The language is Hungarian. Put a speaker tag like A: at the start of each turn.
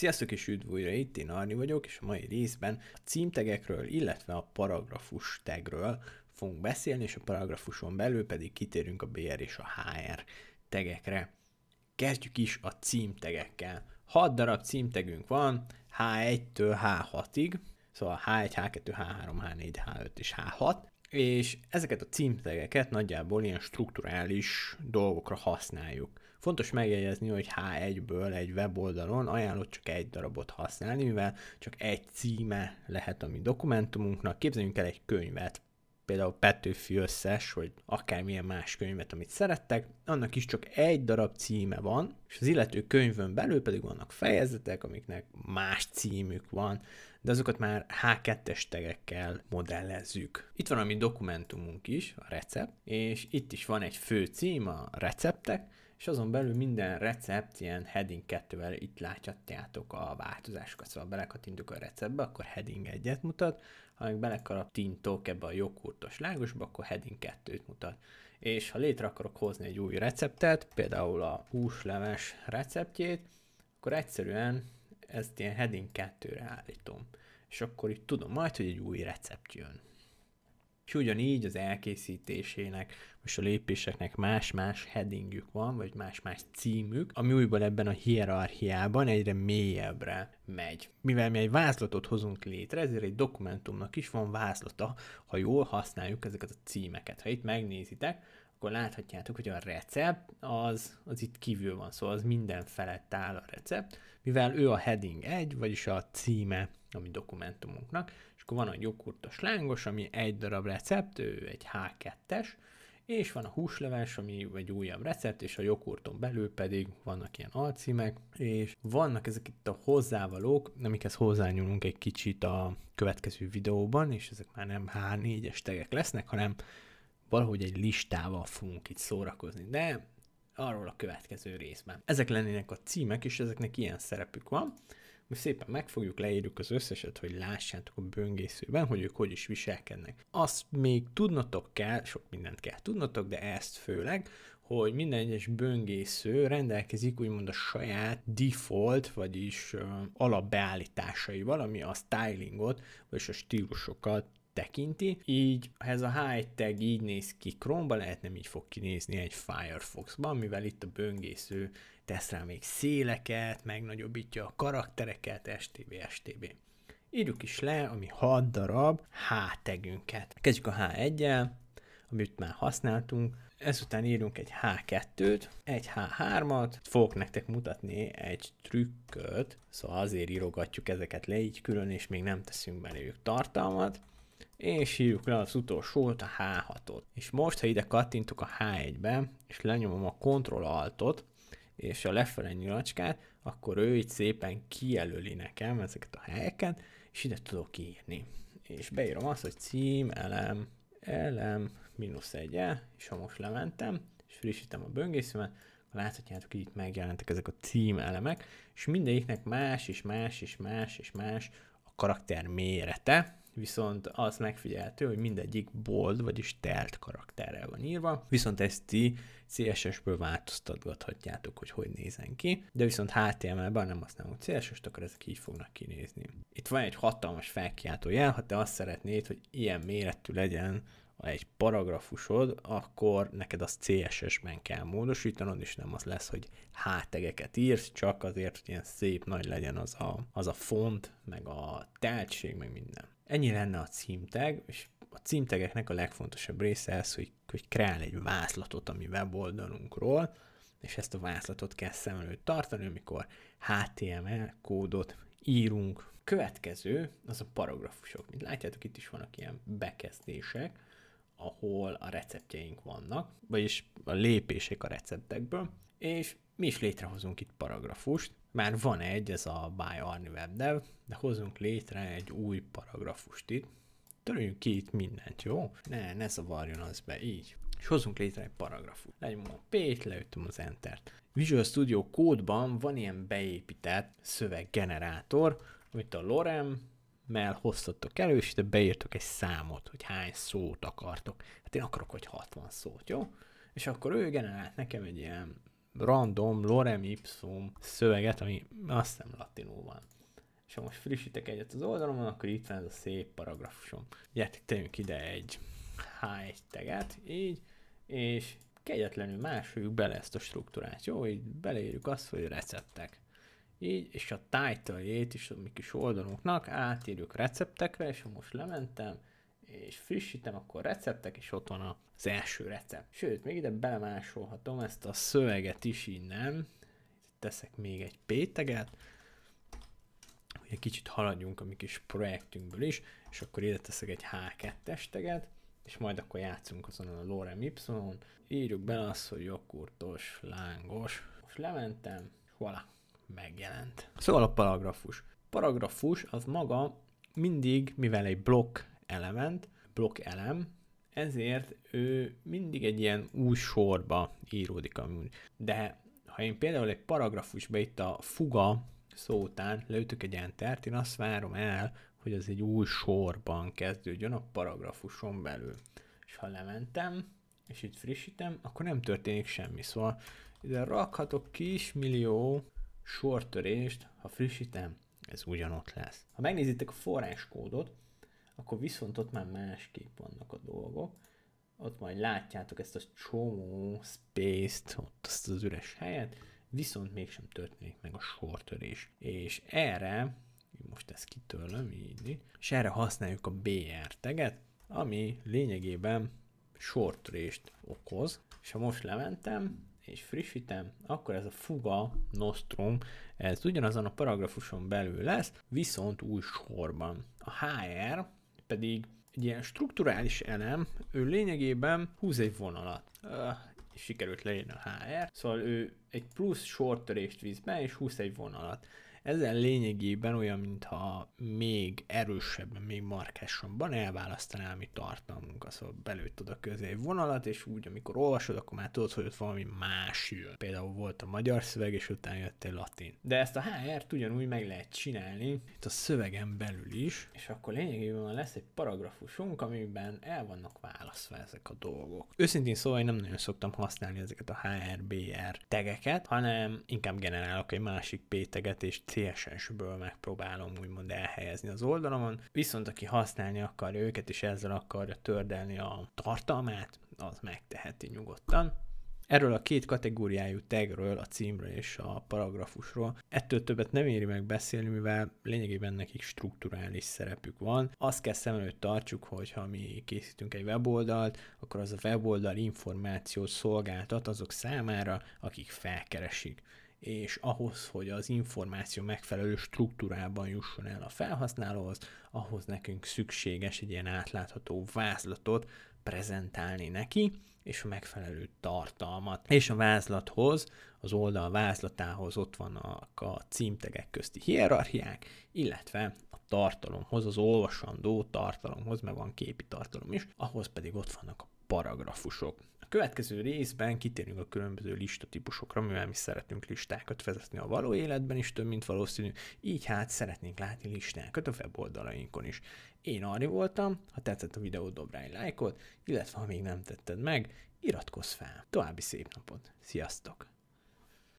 A: Sziasztok és üdv újra itt, én Arni vagyok, és a mai részben a címtegekről, illetve a paragrafus tegről fogunk beszélni, és a paragrafuson belül pedig kitérünk a BR és a HR tegekre. Kezdjük is a címtegekkel. 6 darab címtegünk van, H1-től H6-ig, szóval H1, H2, H3, H4, H5 és H6, és ezeket a címtegeket nagyjából ilyen strukturális dolgokra használjuk. Fontos megjegyezni, hogy H1-ből egy weboldalon ajánlott csak egy darabot használni, mivel csak egy címe lehet a mi dokumentumunknak. Képzeljünk el egy könyvet, például Petőfi összes, vagy akármilyen más könyvet, amit szerettek, annak is csak egy darab címe van, és az illető könyvön belül pedig vannak fejezetek, amiknek más címük van, de azokat már H2-es tegekkel modellezzük. Itt van a mi dokumentumunk is, a recept, és itt is van egy fő cím, a receptek, és azon belül minden recept ilyen heading 2-vel itt látjátok a változásokat, szóval belekattintok a receptbe, akkor heading 1-et mutat, ha meg belekattintok ebbe a jogkurtos lágosba, akkor heading 2-t mutat. És ha létre akarok hozni egy új receptet, például a húsleves receptjét, akkor egyszerűen ezt ilyen heading 2-re állítom. És akkor itt tudom majd, hogy egy új recept jön és ugyanígy az elkészítésének és a lépéseknek más-más headingjük van, vagy más-más címük, ami újból ebben a hierarchiában egyre mélyebbre megy. Mivel mi egy vázlatot hozunk létre, ezért egy dokumentumnak is van vázlata, ha jól használjuk ezeket a címeket. Ha itt megnézitek, akkor láthatjátok, hogy a recept az, az itt kívül van, szóval az minden felett áll a recept, mivel ő a heading 1, vagyis a címe a mi dokumentumunknak, akkor van a gyokurtos lángos, ami egy darab recept, ő egy H2-es, és van a húsleves, ami egy újabb recept, és a jogurton belül pedig vannak ilyen alcímek, és vannak ezek itt a hozzávalók, amikhez hozzányúlunk egy kicsit a következő videóban, és ezek már nem H4-es tegek lesznek, hanem valahogy egy listával fogunk itt szórakozni, de arról a következő részben. Ezek lennének a címek, és ezeknek ilyen szerepük van mi szépen megfogjuk, leírjuk az összeset, hogy lássátok a böngészőben, hogy ők hogy is viselkednek. Azt még tudnotok kell, sok mindent kell tudnotok, de ezt főleg, hogy minden egyes böngésző rendelkezik úgymond a saját default, vagyis uh, alapbeállításaival, ami a stylingot, vagyis a stílusokat tekinti, így ha ez a high tag így néz ki Chrome-ba, lehet nem így fog kinézni egy Firefox-ban, mivel itt a böngésző tesz rá még széleket, megnagyobbítja a karaktereket, stb. stb. Írjuk is le, ami 6 darab H tegünket. Kezdjük a H1-el, amit már használtunk, ezután írunk egy H2-t, egy H3-at, fogok nektek mutatni egy trükköt, szóval azért írogatjuk ezeket le így külön, és még nem teszünk beléjük tartalmat, és írjuk le az utolsót, a H6-ot. És most, ha ide kattintok a H1-be, és lenyomom a Ctrl Altot, és a lefele nyilacskát, akkor ő így szépen kijelöli nekem ezeket a helyeket, és ide tudok írni. És beírom azt, hogy cím, elem, elem, mínusz egye, és ha most lementem, és frissítem a böngészőmet, láthatjátok, hogy itt megjelentek ezek a cím elemek, és mindegyiknek más és más és más és más a karakter mérete, viszont az megfigyeltő, hogy mindegyik bold, vagyis telt karakterrel van írva, viszont ezt ti CSS-ből változtatgathatjátok, hogy hogy nézen ki, de viszont HTML-ben nem hogy CSS-t, akkor ezek így fognak kinézni. Itt van egy hatalmas felkiáltó jel, ha te azt szeretnéd, hogy ilyen méretű legyen egy paragrafusod, akkor neked az CSS-ben kell módosítanod, és nem az lesz, hogy hátegeket írsz, csak azért, hogy ilyen szép nagy legyen az a, az a font, meg a teltség, meg minden. Ennyi lenne a címtag, és a címtegeknek a legfontosabb része az, hogy, hogy kreál egy vázlatot a mi weboldalunkról, és ezt a vázlatot kell szem előtt tartani, amikor HTML kódot írunk. Következő az a paragrafusok. Mint látjátok, itt is vannak ilyen bekezdések, ahol a receptjeink vannak, vagyis a lépések a receptekből, és mi is létrehozunk itt paragrafust. Már van egy, ez a By Arni WebDev, de hozunk létre egy új paragrafust itt. Törjünk ki itt mindent, jó? Ne, ne zavarjon az be, így. És hozunk létre egy paragrafust. Legyünk a P-t, leütöm az Enter-t. Visual Studio kódban van ilyen beépített szöveggenerátor, amit a lorem mel hoztatok elő, és te beírtok egy számot, hogy hány szót akartok. Hát én akarok, hogy 60 szót, jó? És akkor ő generált nekem egy ilyen random lorem ipsum szöveget, ami azt hiszem latinul van. És ha most frissítek egyet az oldalon, akkor itt van ez a szép paragrafusom. Gyertek, tegyünk ide egy H1 teget, így, és kegyetlenül másoljuk bele ezt a struktúrát, jó? Így beleírjuk azt, hogy receptek. Így, és a title is a mi kis oldalunknak átírjuk receptekre, és ha most lementem, és frissítem, akkor receptek, és ott van az első recept. Sőt, még ide belemásolhatom ezt a szöveget is innen. Teszek még egy péteget, hogy egy kicsit haladjunk a mi kis projektünkből is, és akkor ide teszek egy H2-es teget, és majd akkor játszunk azon a Lorem Y-on. Írjuk bele azt, hogy jogurtos, lángos. Most lementem, voilà megjelent. Szóval a paragrafus. Paragrafus az maga mindig, mivel egy blokk element, blokk elem, ezért ő mindig egy ilyen új sorba íródik. De ha én például egy paragrafusba itt a fuga szó után leütök egy entert, én azt várom el, hogy az egy új sorban kezdődjön a paragrafuson belül. És ha lementem, és itt frissítem, akkor nem történik semmi. Szóval ide rakhatok millió sortörést, ha frissítem, ez ugyanott lesz. Ha megnézitek a forráskódot, akkor viszont ott már másképp vannak a dolgok. Ott majd látjátok ezt a csomó space-t, ott azt az üres helyet, viszont mégsem történik meg a sortörés. És erre, most ezt kitörlöm így, és erre használjuk a BR teget, ami lényegében sortörést okoz. És ha most lementem, és frissítem, akkor ez a fuga nostrum, ez ugyanazon a paragrafuson belül lesz, viszont új sorban. A HR pedig egy ilyen strukturális elem, ő lényegében húz egy vonalat. Öh, és sikerült leírni a HR, szóval ő egy plusz sortörést visz be, és húz egy vonalat ezzel lényegében olyan, mintha még erősebben, még markásabban elválasztanál mi tartalmunkat, szóval belőtted a közé egy vonalat, és úgy, amikor olvasod, akkor már tudod, hogy ott valami más jön. Például volt a magyar szöveg, és utána jött egy latin. De ezt a HR-t ugyanúgy meg lehet csinálni, itt a szövegen belül is, és akkor lényegében lesz egy paragrafusunk, amiben el vannak választva ezek a dolgok. Őszintén szóval én nem nagyon szoktam használni ezeket a HRBR tegeket, hanem inkább generálok egy másik P teget és CSS-ből megpróbálom úgymond elhelyezni az oldalamon, viszont aki használni akarja őket, és ezzel akarja tördelni a tartalmát, az megteheti nyugodtan. Erről a két kategóriájú tagről, a címről és a paragrafusról. Ettől többet nem éri meg beszélni, mivel lényegében nekik strukturális szerepük van. Azt kell szem előtt tartsuk, hogy ha mi készítünk egy weboldalt, akkor az a weboldal információt szolgáltat azok számára, akik felkeresik és ahhoz, hogy az információ megfelelő struktúrában jusson el a felhasználóhoz, ahhoz nekünk szükséges egy ilyen átlátható vázlatot prezentálni neki, és a megfelelő tartalmat. És a vázlathoz, az oldal vázlatához ott vannak a címtegek közti hierarchiák, illetve a tartalomhoz, az olvasandó tartalomhoz, meg van képi tartalom is, ahhoz pedig ott vannak a paragrafusok következő részben kitérünk a különböző listatípusokra, mivel mi szeretünk listákat vezetni a való életben is, több mint valószínű, így hát szeretnénk látni listákat a weboldalainkon is. Én Ari voltam, ha tetszett a videó, dob rá egy lájkot, illetve ha még nem tetted meg, iratkozz fel. További szép napot, sziasztok!